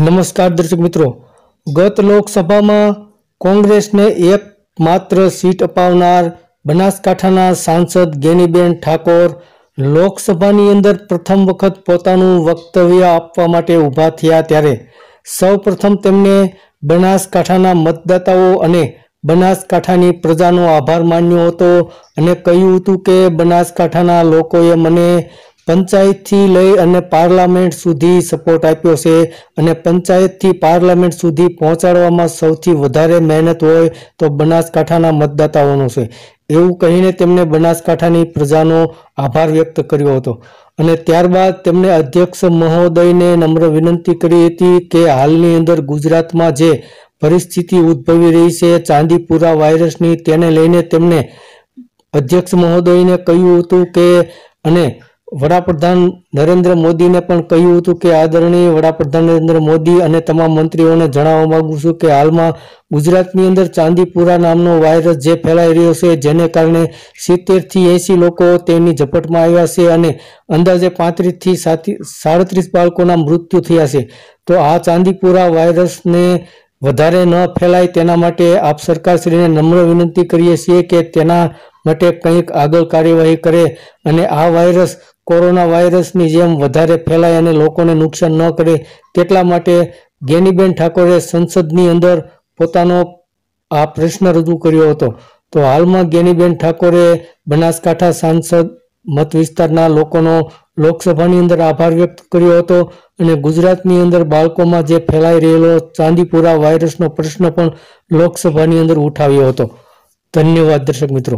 નમસ્કાર દર્શક મિત્રો ગત લોકસભામાં કોંગ્રેસને એક માત્ર સીટ અપાવનાર બનાસકાંઠાના સાંસદ ગેનીબેન ઠાકોર લોકસભાની અંદર પ્રથમ વખત પોતાનું વક્તવ્ય આપવા માટે ઊભા થયા ત્યારે સૌપ્રથમ તેમને બનાસકાંઠાના મતદાતાઓ અને બનાસકાંઠાની પ્રજાનો આભાર માન્યો હતો અને કહ્યું હતું કે બનાસકાંઠાના લોકોએ મને પંચાયતથી લઈ અને પાર્લામેન્ટ સુધી સપોર્ટ આપ્યો છે અને પંચાયતથી પાર્લામેન્ટ સુધી પહોંચાડવામાં સૌથી વધારે મહેનત હોય તો બનાસકાંઠાના મતદાતાઓનું છે એવું કહીને તેમણે બનાસકાંઠાની પ્રજાનો આભાર વ્યક્ત કર્યો હતો અને ત્યારબાદ તેમણે અધ્યક્ષ મહોદયને નમ્ર વિનંતી કરી હતી કે હાલની અંદર ગુજરાતમાં જે પરિસ્થિતિ ઉદ્ભવી રહી છે ચાંદીપુરા વાયરસની તેને લઈને તેમણે અધ્યક્ષ મહોદયને કહ્યું હતું કે અને વડાપ્રધાન નરેન્દ્ર મોદીને પણ કહ્યું હતું કે આદરણીય વડાપ્રધાન નરેન્દ્ર મોદી અને તમામ મંત્રીઓને જણાવવા માગું છું કે હાલમાં ગુજરાતની અંદર ચાંદીપુરા નામનો વાયરસ જે ફેલાઈ રહ્યો છે જેને કારણે સિત્તેરથી એંસી લોકો તેની ઝપટમાં આવ્યા છે અને અંદાજે પાંત્રીસથી સાતી સાડત્રીસ બાળકોના મૃત્યુ થયા છે તો આ ચાંદીપુરા વાયરસને વધારે ન ફેલાય તેના માટે આપ સરકારશ્રીને નમ્ર વિનંતી કરીએ છીએ કે તેના માટે કંઈક આગળ કાર્યવાહી કરે અને આ વાયરસ કોરોના વાયરસની જેમ વધારે ફેલાય અને લોકોને નુકસાન ન કરે તેટલા માટે ગેનીબેન ઠાકોરે સંસદની અંદર પોતાનો આ પ્રશ્ન રજૂ કર્યો હતો તો હાલમાં ગેનીબેન ઠાકોરે બનાસકાંઠા સાંસદ મત વિસ્તારના લોકોનો લોકસભાની અંદર આભાર વ્યક્ત કર્યો હતો અને ગુજરાતની અંદર બાળકોમાં જે ફેલાઈ રહેલો ચાંદીપુરા વાયરસનો પ્રશ્ન પણ લોકસભાની અંદર ઉઠાવ્યો હતો ધન્યવાદ દર્શક મિત્રો